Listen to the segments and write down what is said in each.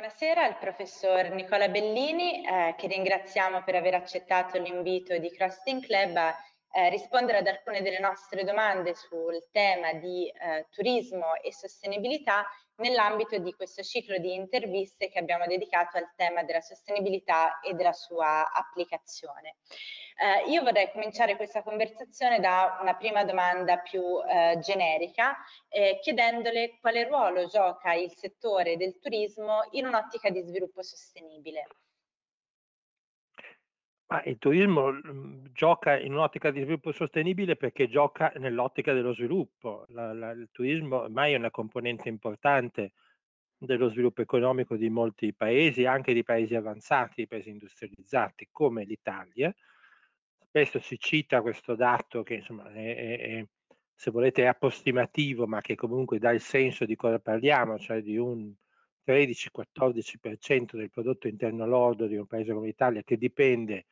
Buonasera al professor Nicola Bellini, eh, che ringraziamo per aver accettato l'invito di Crafting Club a eh, rispondere ad alcune delle nostre domande sul tema di eh, turismo e sostenibilità nell'ambito di questo ciclo di interviste che abbiamo dedicato al tema della sostenibilità e della sua applicazione. Eh, io vorrei cominciare questa conversazione da una prima domanda più eh, generica, eh, chiedendole quale ruolo gioca il settore del turismo in un'ottica di sviluppo sostenibile. Ma ah, il turismo mhmm, gioca in un'ottica di sviluppo sostenibile perché gioca nell'ottica dello sviluppo. La, la, il turismo ormai è una componente importante dello sviluppo economico di molti paesi, anche di paesi avanzati, di paesi industrializzati come l'Italia. Spesso si cita questo dato che insomma, è, è, è, se volete è approssimativo, ma che comunque dà il senso di cosa parliamo, cioè di un 13-14% del prodotto interno lordo di un paese come l'Italia che dipende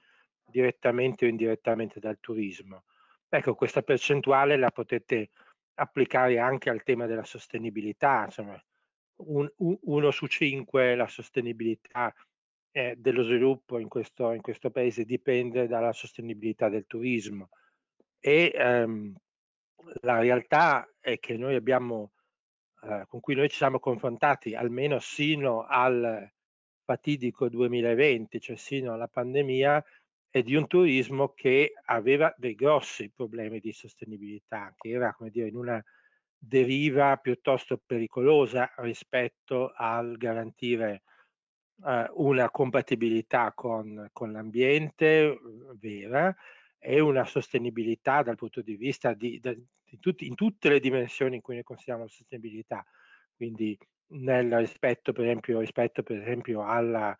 direttamente o indirettamente dal turismo. Ecco, questa percentuale la potete applicare anche al tema della sostenibilità, insomma, un, un, uno su cinque la sostenibilità eh, dello sviluppo in questo, in questo, paese dipende dalla sostenibilità del turismo e ehm, la realtà è che noi abbiamo, eh, con cui noi ci siamo confrontati almeno sino al fatidico 2020, cioè sino alla pandemia, e di un turismo che aveva dei grossi problemi di sostenibilità, che era come dire in una deriva piuttosto pericolosa rispetto al garantire eh, una compatibilità con, con l'ambiente eh, vera e una sostenibilità dal punto di vista di, di, di tutti, in tutte le dimensioni in cui noi consideriamo la sostenibilità, quindi nel rispetto per esempio, rispetto, per esempio alla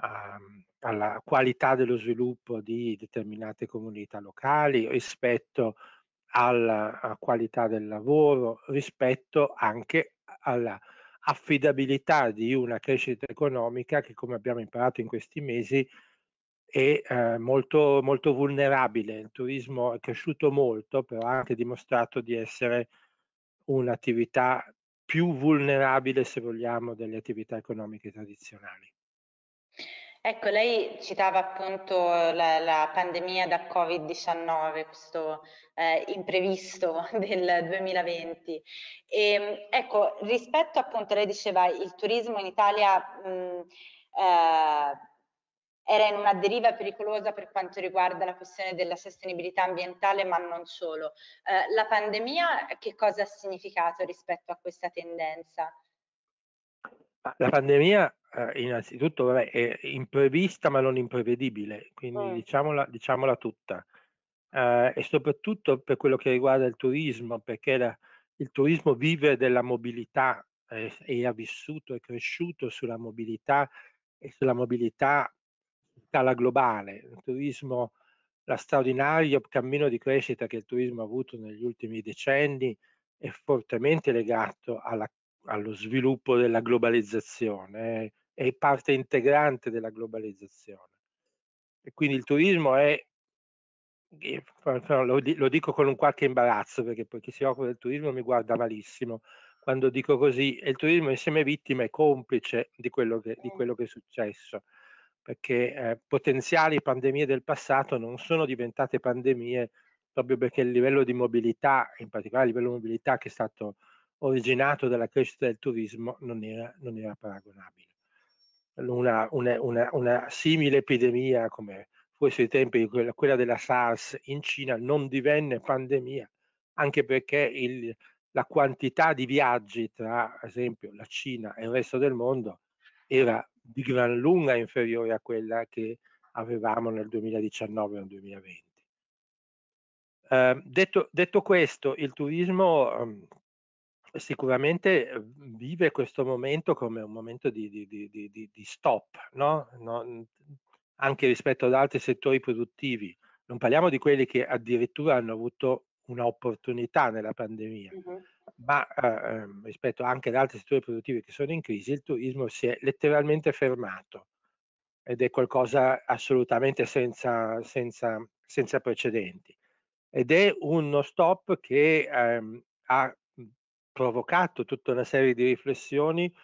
Ehm, alla qualità dello sviluppo di determinate comunità locali, rispetto alla qualità del lavoro, rispetto anche alla affidabilità di una crescita economica che, come abbiamo imparato in questi mesi, è eh, molto, molto vulnerabile. Il turismo è cresciuto molto, però ha anche dimostrato di essere un'attività più vulnerabile, se vogliamo, delle attività economiche tradizionali. Ecco, lei citava appunto eh, la, la pandemia da Covid-19, questo eh, imprevisto del 2020. E, ehm, ecco, rispetto appunto, lei diceva, il turismo in Italia mh, mm, eh, era in una deriva pericolosa per quanto riguarda la questione della sostenibilità ambientale, ma non solo. Eh, la pandemia che cosa ha significato rispetto a questa tendenza? Ah, la pandemia eh, innanzitutto vabbè, è imprevista ma non imprevedibile, quindi mm. diciamola, diciamola, tutta. Eh, e soprattutto per quello che riguarda il turismo, perché la, il turismo vive della mobilità eh, e ha vissuto e cresciuto sulla mobilità e sulla mobilità scala globale. Il turismo, la straordinario cammino di crescita che il turismo ha avuto negli ultimi decenni è fortemente legato alla allo sviluppo della globalizzazione, è parte integrante della globalizzazione. E quindi il turismo è, lo dico con un qualche imbarazzo perché poi chi si occupa del turismo mi guarda malissimo quando dico così, e il turismo insieme a vittime è complice di quello che, di quello che è successo, perché eh, potenziali pandemie del passato non sono diventate pandemie proprio perché il livello di mobilità, in particolare il livello di mobilità che è stato originato dalla crescita del turismo non era, non era paragonabile. Una, una, una, una, simile epidemia come fu i suoi tempi quella, quella, della SARS in Cina non divenne pandemia, anche perché il, la quantità di viaggi tra, ad esempio, la Cina e il resto del mondo era di gran lunga inferiore a quella che avevamo nel 2019 o nel 2020. Eh, detto, detto, questo, il turismo, ehm, sicuramente ehm, vive questo momento come un momento di, di, di, di stop, no? No, anche rispetto ad altri settori produttivi. Non parliamo di quelli che addirittura hanno avuto un'opportunità nella pandemia, uh-huh. ma eh, ehm, rispetto anche ad altri settori produttivi che sono in crisi, il turismo si è letteralmente fermato ed è qualcosa assolutamente senza, senza, senza precedenti. Ed è uno stop che ehm, ha provocato tutta una serie di riflessioni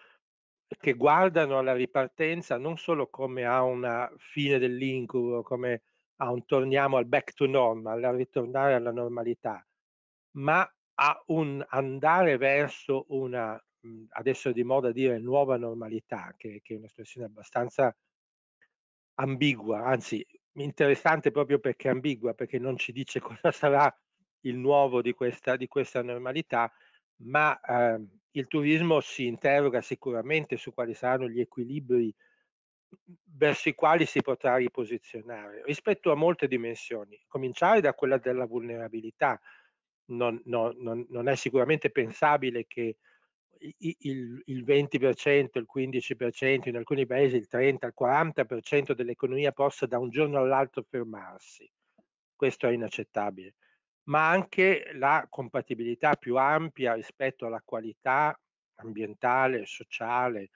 che guardano alla ripartenza non solo come a una fine dell'incubo, come a un torniamo al back to normal, a ritornare alla normalità, ma a un andare verso una, mhmm, adesso di moda dire nuova normalità, che, che è un'espressione abbastanza ambigua, anzi interessante proprio perché ambigua, perché non ci dice cosa sarà il nuovo di questa, di questa normalità, ma eh, il turismo si interroga sicuramente su quali saranno gli equilibri verso i quali si potrà riposizionare rispetto a molte dimensioni, cominciare da quella della vulnerabilità. Non, non, non, non è sicuramente pensabile che il, il 20%, il 15%, in alcuni paesi il 30, il 40% dell'economia possa da un giorno all'altro fermarsi. Questo è inaccettabile ma anche la compatibilità più ampia rispetto alla qualità ambientale, sociale,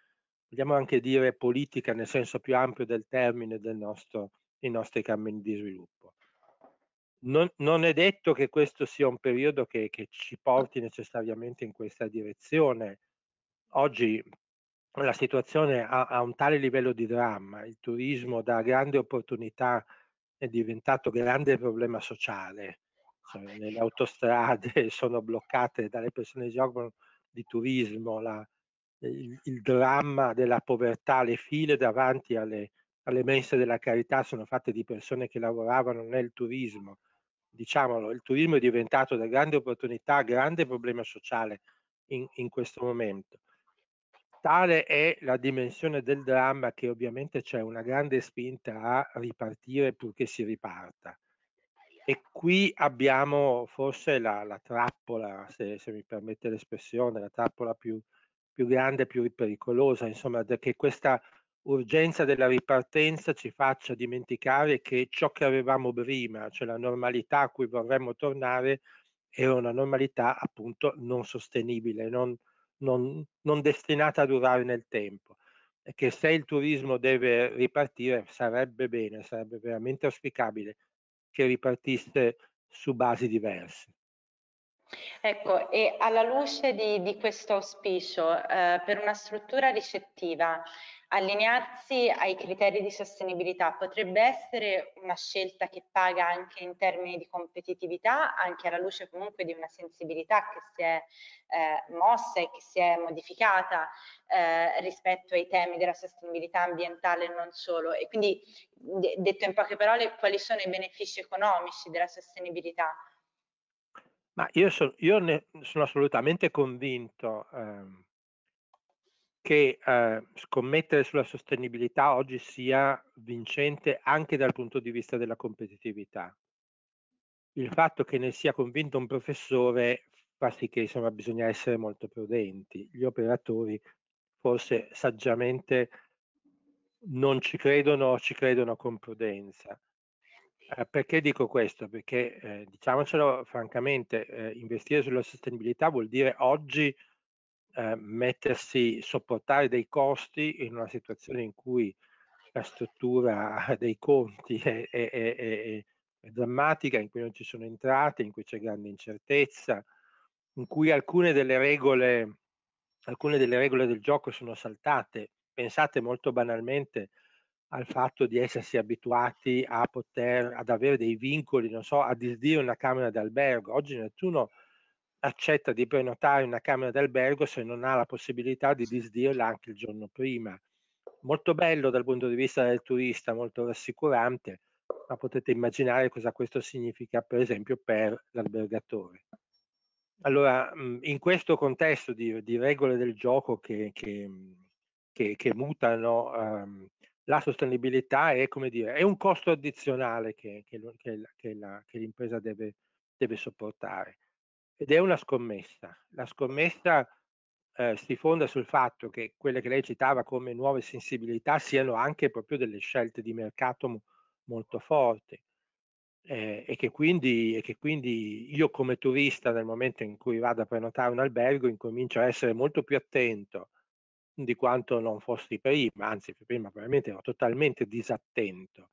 vogliamo anche dire politica nel senso più ampio del termine del nostro, dei nostri cammini di sviluppo. Non, non, è detto che questo sia un periodo che, che ci porti necessariamente in questa direzione. Oggi la situazione ha, ha, un tale livello di dramma, il turismo da grande opportunità è diventato grande problema sociale, eh, le autostrade sono bloccate dalle persone che si occupano di turismo, la, il, il, dramma della povertà, le file davanti alle, alle mense della carità sono fatte di persone che lavoravano nel turismo. Diciamolo, il turismo è diventato da grande opportunità, grande problema sociale in, in questo momento. Tale è la dimensione del dramma che ovviamente c'è una grande spinta a ripartire purché si riparta. E qui abbiamo forse la, la trappola, se, se, mi permette l'espressione, la trappola più, più grande, più pericolosa, insomma, che questa urgenza della ripartenza ci faccia dimenticare che ciò che avevamo prima, cioè la normalità a cui vorremmo tornare, era una normalità appunto non sostenibile, non, non, non destinata a durare nel tempo. E che se il turismo deve ripartire sarebbe bene, sarebbe veramente auspicabile che ripartisse su basi diverse. Ecco, e alla luce di, di questo auspicio, eh, per una struttura ricettiva allinearsi ai criteri di sostenibilità potrebbe essere una scelta che paga anche in termini di competitività, anche alla luce comunque di una sensibilità che si è eh, mossa e che si è modificata eh, rispetto ai temi della sostenibilità ambientale e non solo. E quindi, detto in poche parole, quali sono i benefici economici della sostenibilità? Ma io, so, io ne sono assolutamente convinto. Ehm che eh, scommettere sulla sostenibilità oggi sia vincente anche dal punto di vista della competitività. Il fatto che ne sia convinto un professore fa sì che insomma, bisogna essere molto prudenti. Gli operatori forse saggiamente non ci credono o ci credono con prudenza. Eh, perché dico questo? Perché eh, diciamocelo francamente, eh, investire sulla sostenibilità vuol dire oggi eh, mettersi, sopportare dei costi in una situazione in cui la struttura dei conti è, è, è, è drammatica, in cui non ci sono entrate, in cui c'è grande incertezza, in cui alcune delle regole, alcune delle regole del gioco sono saltate. Pensate molto banalmente al fatto di essersi abituati a poter, ad avere dei vincoli, non so, a disdire una camera d'albergo. Oggi nessuno accetta di prenotare una camera d'albergo se non ha la possibilità di disdirla anche il giorno prima. Molto bello dal punto di vista del turista, molto rassicurante, ma potete immaginare cosa questo significa per esempio per l'albergatore. Allora, mm, in questo contesto di, di regole del gioco che, che, mm, che, che mutano um, la sostenibilità è, dire, è, un costo addizionale che, l'impresa deve, deve sopportare ed è una scommessa. La scommessa eh, si fonda sul fatto che quelle che lei citava come nuove sensibilità siano anche proprio delle scelte di mercato mo molto forti eh, e, che quindi, e, che quindi, io come turista nel momento in cui vado a prenotare un albergo incomincio a essere molto più attento di quanto non fossi prima, anzi prima probabilmente ero totalmente disattento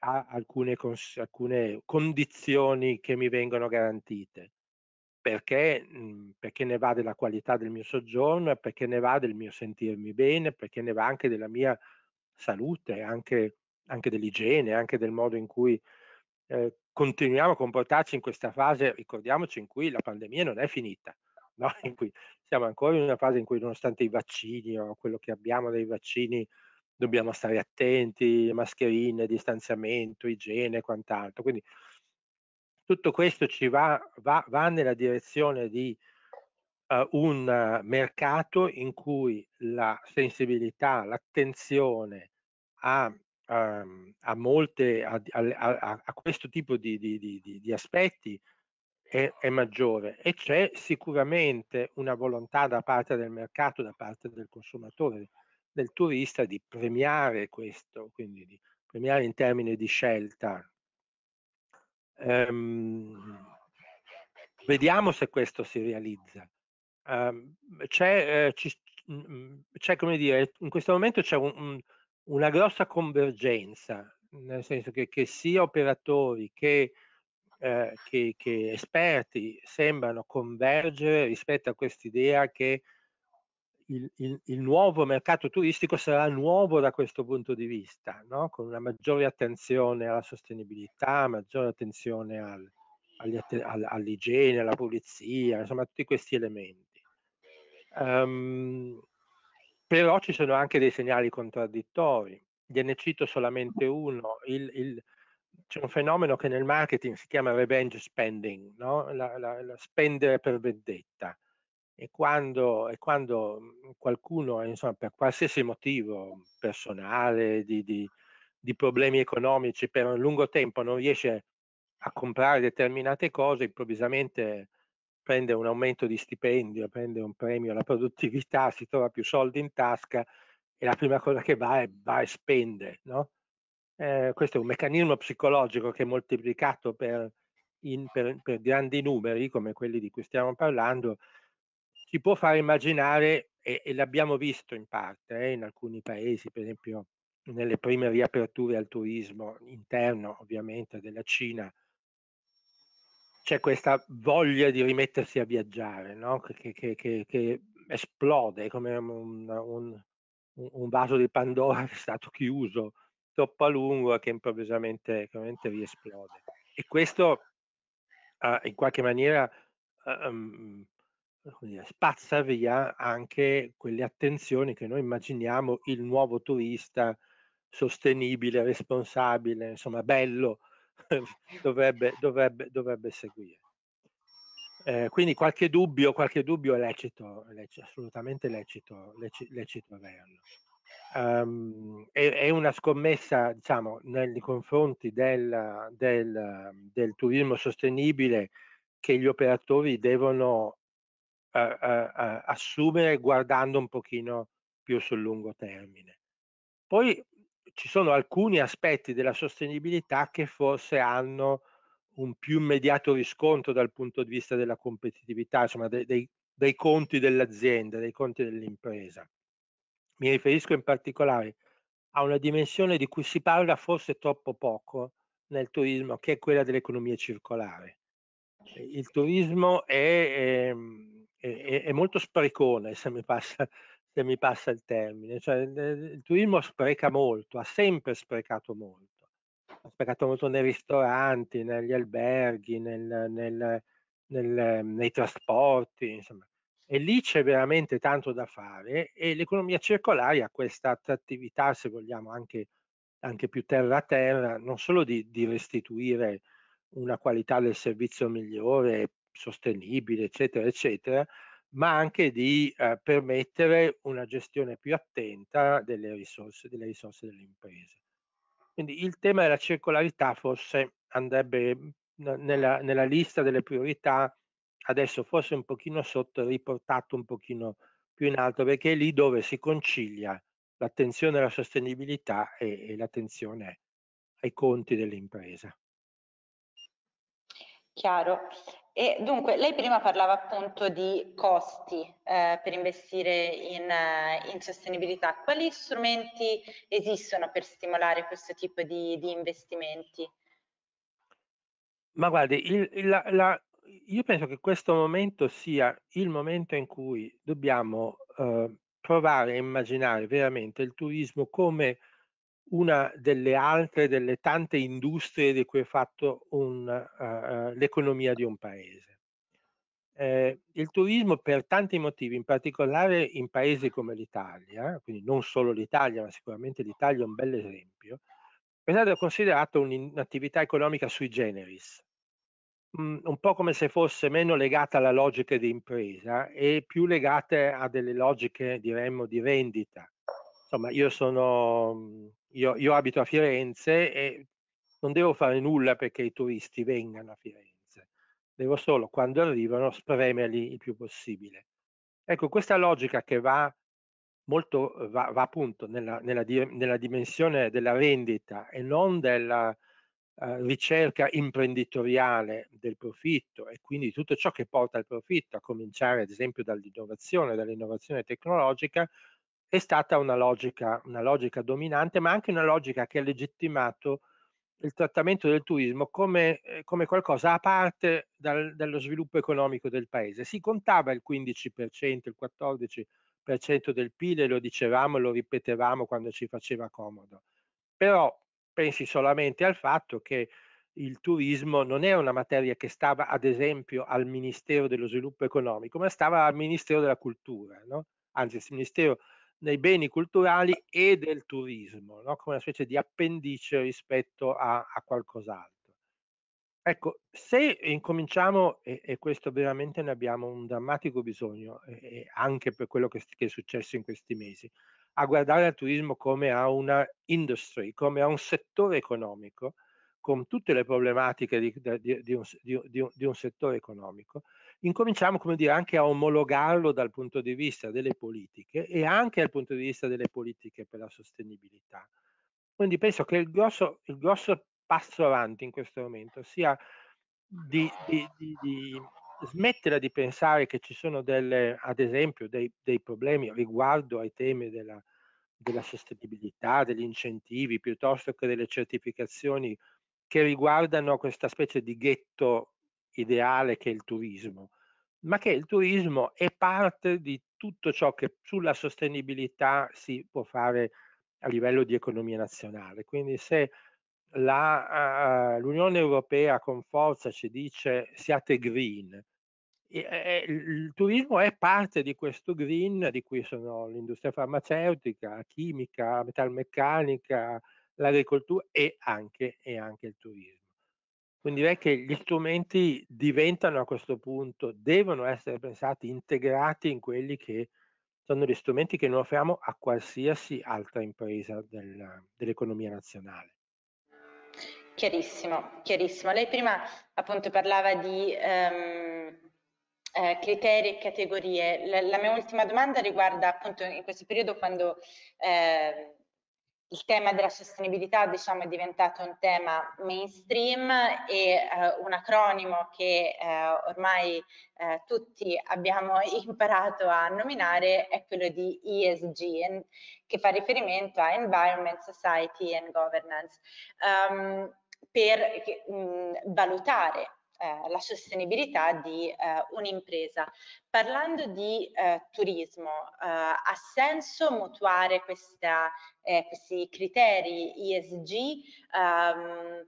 a alcune, alcune condizioni che mi vengono garantite perché, mhmm, perché, ne va della qualità del mio soggiorno, perché ne va del mio sentirmi bene, perché ne va anche della mia salute, anche, anche dell'igiene, anche del modo in cui eh, continuiamo a comportarci in questa fase, ricordiamoci, in cui la pandemia non è finita, no? siamo ancora in una fase in cui nonostante i vaccini o quello che abbiamo dei vaccini, dobbiamo stare attenti, mascherine, distanziamento, igiene e quant'altro. Quindi tutto questo ci va, va, va nella direzione di uh, un mercato in cui la sensibilità, l'attenzione a, um, a, molte, a, a, a, questo tipo di, di, di, di aspetti è, è maggiore e c'è sicuramente una volontà da parte del mercato, da parte del consumatore, del turista di premiare questo, quindi di premiare in termini di scelta, Um, vediamo se questo si realizza. Um, c'è, eh, ci, mm, mm, c'è, come dire, in questo momento c'è un, un, una grossa convergenza, nel senso che, che sia operatori che, eh, che, che esperti sembrano convergere rispetto a quest'idea che il, il, il, nuovo mercato turistico sarà nuovo da questo punto di vista, no? con una maggiore attenzione alla sostenibilità, maggiore attenzione al, all'igiene, alla pulizia, insomma tutti questi elementi. Um, però ci sono anche dei segnali contraddittori, gliene cito solamente uno, il, c'è un fenomeno che nel marketing si chiama revenge spending, no? la, la, la spendere per vendetta e quando, e quando mm, qualcuno, eh, insomma, per qualsiasi motivo personale, di, di, di problemi economici, per un lungo tempo non riesce a comprare determinate cose, improvvisamente prende un aumento di stipendio, prende un premio alla produttività, si trova più soldi in tasca e la prima cosa che va è va e spende. No? Eh, questo è un meccanismo psicologico che è moltiplicato per, in, per, per grandi numeri come quelli di cui stiamo parlando ci può far immaginare, e, e l'abbiamo visto in parte eh, in alcuni paesi, per esempio nelle prime riaperture al turismo interno ovviamente della Cina, c'è questa voglia di rimettersi a viaggiare, no? che, che, che, che, esplode come un, un, un, vaso di Pandora che è stato chiuso troppo a lungo e che improvvisamente, riesplode. E questo uh, in qualche maniera um, spazza via anche quelle attenzioni che noi immaginiamo il nuovo turista sostenibile, responsabile, insomma bello, dovrebbe, dovrebbe, dovrebbe seguire. Eh, quindi qualche dubbio, qualche dubbio è lecito, lecito assolutamente lecito, lecito, lecito averlo. Um, è, è, una scommessa, diciamo, nei confronti del, del, del turismo sostenibile che gli operatori devono assumere guardando un pochino più sul lungo termine. Poi ci sono alcuni aspetti della sostenibilità che forse hanno un più immediato riscontro dal punto di vista della competitività, insomma dei, dei, dei conti dell'azienda, dei conti dell'impresa. Mi riferisco in particolare a una dimensione di cui si parla forse troppo poco nel turismo, che è quella dell'economia circolare. Il turismo è, è ehm, è, è molto sprecone se mi passa se mi passa il termine. Cioè, il turismo spreca molto, ha sempre sprecato molto. Ha sprecato molto nei ristoranti, negli alberghi, nel, nel, nel, nei trasporti, insomma. E lì c'è veramente tanto da fare e l'economia circolare ha questa attrattività, se vogliamo, anche, anche più terra a terra, non solo di, di restituire una qualità del servizio migliore sostenibile, eccetera, eccetera, ma anche di eh, permettere una gestione più attenta delle risorse, delle risorse delle imprese. Quindi il tema della circolarità forse andrebbe mm, nella, nella, lista delle priorità, adesso forse un pochino sotto, riportato un pochino più in alto, perché è lì dove si concilia l'attenzione alla sostenibilità e, e l'attenzione ai conti dell'impresa. Chiaro. E dunque, lei prima parlava appunto di costi eh, per investire in, eh, in, sostenibilità. Quali strumenti esistono per stimolare questo tipo di, di investimenti? Ma guardi, il, la, la, io penso che questo momento sia il momento in cui dobbiamo eh, provare a immaginare veramente il turismo come una delle altre, delle tante industrie di cui è fatto un, uh, l'economia di un paese. Eh, il turismo per tanti motivi, in particolare in paesi come l'Italia, quindi non solo l'Italia, ma sicuramente l'Italia è un bel esempio, è stato considerato un'attività economica sui generis, mm, un po' come se fosse meno legata alla logica di impresa e più legata a delle logiche, diremmo, di vendita. Insomma, io sono mm, io, io abito a Firenze e non devo fare nulla perché i turisti vengano a Firenze, devo solo quando arrivano spremerli il più possibile. Ecco, questa logica che va molto, va, va appunto nella, nella, nella, dimensione della vendita e non della eh, ricerca imprenditoriale del profitto e quindi tutto ciò che porta al profitto, a cominciare ad esempio dall'innovazione, dall'innovazione tecnologica, è stata una logica, una logica dominante, ma anche una logica che ha legittimato il trattamento del turismo come, eh, come qualcosa a parte dal, dallo sviluppo economico del paese. Si contava il 15%, il 14% del PIL lo dicevamo lo ripetevamo quando ci faceva comodo. Però pensi solamente al fatto che il turismo non era una materia che stava ad esempio al Ministero dello Sviluppo Economico, ma stava al Ministero della Cultura, no? anzi il Ministero nei beni culturali e del turismo, no? come una specie di appendice rispetto a, a qualcos'altro. Ecco, se incominciamo, e, e, questo veramente ne abbiamo un drammatico bisogno, e, anche per quello che, che, è successo in questi mesi, a guardare al turismo come a una industry, come a un settore economico, con tutte le problematiche di, di, di, un, di un, un, settore economico, incominciamo come dire, anche a omologarlo dal punto di vista delle politiche e anche dal punto di vista delle politiche per la sostenibilità. Quindi penso che il grosso, il grosso passo avanti in questo momento sia di, di, di, di smettere di pensare che ci sono delle, ad esempio dei, dei problemi riguardo ai temi della, della sostenibilità, degli incentivi, piuttosto che delle certificazioni che riguardano questa specie di ghetto ideale che è il turismo ma che il turismo è parte di tutto ciò che sulla sostenibilità si può fare a livello di economia nazionale. Quindi se eh, l'Unione uh, Europea con forza ci dice siate green, e, e, eh, il turismo è parte di questo green di cui sono l'industria farmaceutica, la chimica, la metalmeccanica, l'agricoltura e anche, e anche il turismo. Quindi direi che gli strumenti diventano a questo punto, devono essere pensati, integrati in quelli che sono gli strumenti che noi offriamo a qualsiasi altra impresa del, dell'economia nazionale. Chiarissimo, chiarissimo. Lei prima appunto parlava di ehm, eh, criteri e categorie. La, la, mia ultima domanda riguarda appunto in questo periodo quando eh, il tema della sostenibilità diciamo, è diventato un tema mainstream e eh, un acronimo che eh, ormai eh, tutti abbiamo imparato a nominare è quello di ESG, che fa riferimento a Environment, Society and Governance, um, per mh, valutare eh, la sostenibilità di eh, un'impresa. Parlando di eh, turismo, eh, ha senso mutuare questa, eh, questi criteri ISG? Ehm,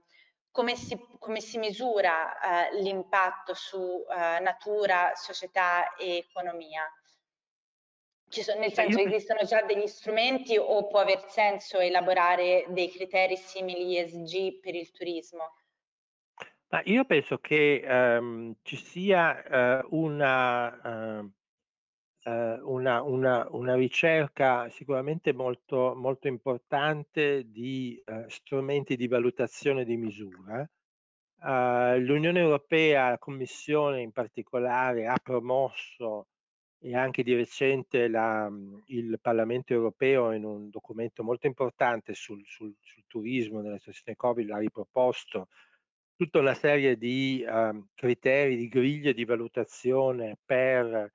come, si, come si, misura l'impatto su natura, società e economia? Sono, nel senso, esistono già degli strumenti o può aver senso elaborare dei criteri simili ESG per il turismo? Ma io penso che ehm, ci sia eh, una, eh, una, una, una, ricerca sicuramente molto, molto importante di eh, strumenti di valutazione di misura. Eh, L'Unione Europea, la Commissione in particolare, ha promosso e anche di recente la, mhmm, il Parlamento europeo in un documento molto importante sul, sul, sul turismo nella situazione Covid l'ha riproposto tutta una serie di eh, criteri, di griglie di valutazione per eh,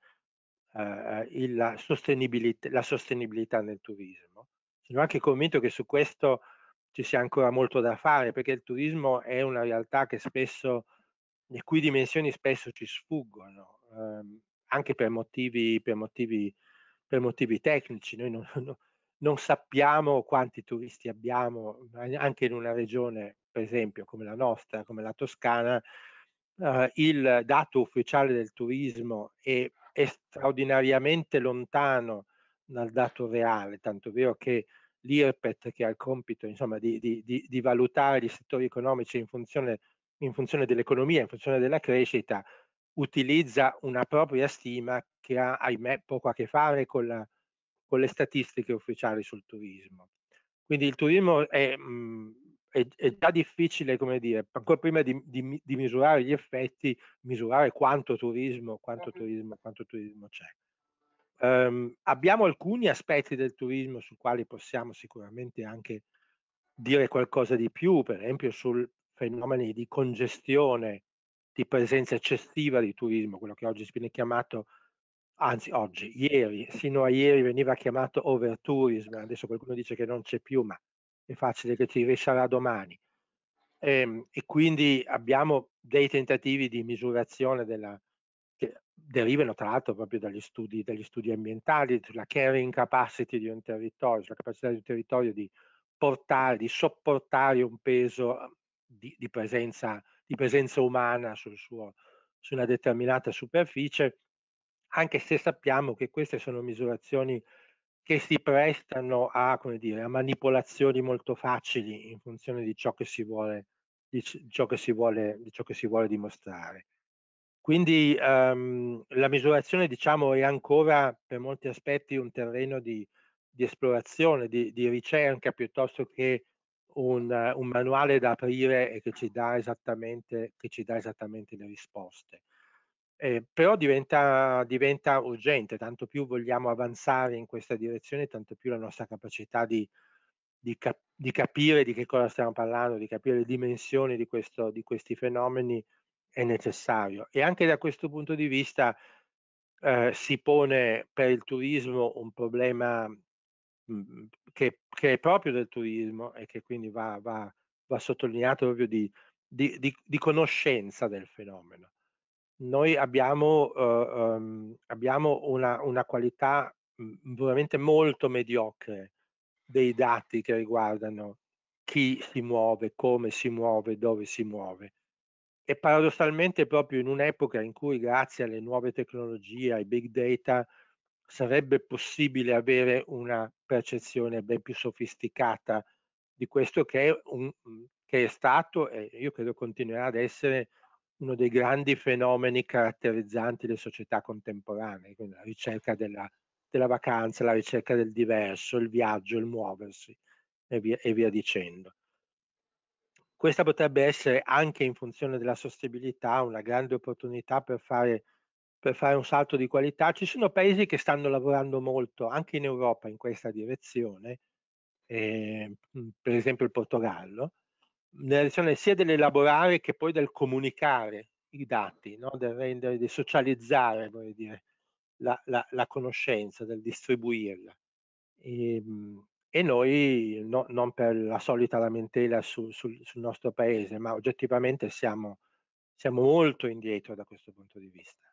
eh il, la, sostenibilità, la, sostenibilità, nel turismo. Sono anche convinto che su questo ci sia ancora molto da fare perché il turismo è una realtà che spesso, le cui dimensioni spesso ci sfuggono, ehm, anche per motivi, per, motivi, per motivi, tecnici. Noi non, non, non sappiamo quanti turisti abbiamo anche in una regione per esempio come la nostra, come la Toscana, eh, il dato ufficiale del turismo è, è straordinariamente lontano dal dato reale, tanto vero che l'IRPET che ha il compito insomma, di, di, di, di, valutare gli settori economici in funzione, in funzione dell'economia, in funzione della crescita, utilizza una propria stima che ha, ahimè, poco a che fare con, la, con le statistiche ufficiali sul turismo. Quindi il turismo è, mh, mm, è, è, già difficile, come dire, ancora prima di, di, di, misurare gli effetti, misurare quanto turismo, quanto turismo, quanto turismo c'è. Um, abbiamo alcuni aspetti del turismo su quali possiamo sicuramente anche dire qualcosa di più, per esempio sul fenomeni di congestione, di presenza eccessiva di turismo, quello che oggi viene chiamato anzi oggi, ieri, sino a ieri veniva chiamato over tourism, adesso qualcuno dice che non c'è più, ma è facile che ci risarà domani. E, ehm, e, quindi abbiamo dei tentativi di misurazione della, che derivano tra l'altro proprio dagli studi, dagli studi ambientali, sulla carrying capacity di un territorio, sulla capacità di un territorio di portare, di sopportare un peso ehm, di, di, presenza, di presenza, umana sul suo, su una determinata superficie, anche se sappiamo che queste sono misurazioni che si prestano a, dire, a, manipolazioni molto facili in funzione di ciò che si vuole, di ciò che si vuole, di ciò che si vuole dimostrare. Quindi um, la misurazione diciamo, è ancora per molti aspetti un terreno di, di esplorazione, di, di, ricerca, piuttosto che un, un, manuale da aprire e che ci dà esattamente, ci dà esattamente le risposte eh, però diventa, diventa, urgente, tanto più vogliamo avanzare in questa direzione, tanto più la nostra capacità di, di, cap di capire di che cosa stiamo parlando, di capire le dimensioni di, questo, di, questi fenomeni è necessario. E anche da questo punto di vista eh, si pone per il turismo un problema mh, mm, che, che, è proprio del turismo e che quindi va, va, va sottolineato proprio di conoscenza del fenomeno noi abbiamo, um, abbiamo una, una, qualità mhmm, veramente molto mediocre dei dati che riguardano chi si muove, come si muove, dove si muove. E paradossalmente proprio in un'epoca in cui grazie alle nuove tecnologie, ai big data, sarebbe possibile avere una percezione ben più sofisticata di questo che è, un, mhmm, che è stato e io credo continuerà ad essere uno dei grandi fenomeni caratterizzanti le società contemporanee, quindi la ricerca della, della vacanza, la ricerca del diverso, il viaggio, il muoversi e via, e via dicendo. Questa potrebbe essere anche in funzione della sostenibilità una grande opportunità per fare, per fare un salto di qualità. Ci sono paesi che stanno lavorando molto, anche in Europa, in questa direzione, eh, per esempio il Portogallo, nella direzione sia dell'elaborare che poi del comunicare i dati, no? del rendere, del socializzare, vorrei dire, la, la, la conoscenza, del distribuirla. E, ehm, e noi, no, non per la solita lamentela su, sul, sul nostro paese, ma oggettivamente siamo, siamo molto indietro da questo punto di vista.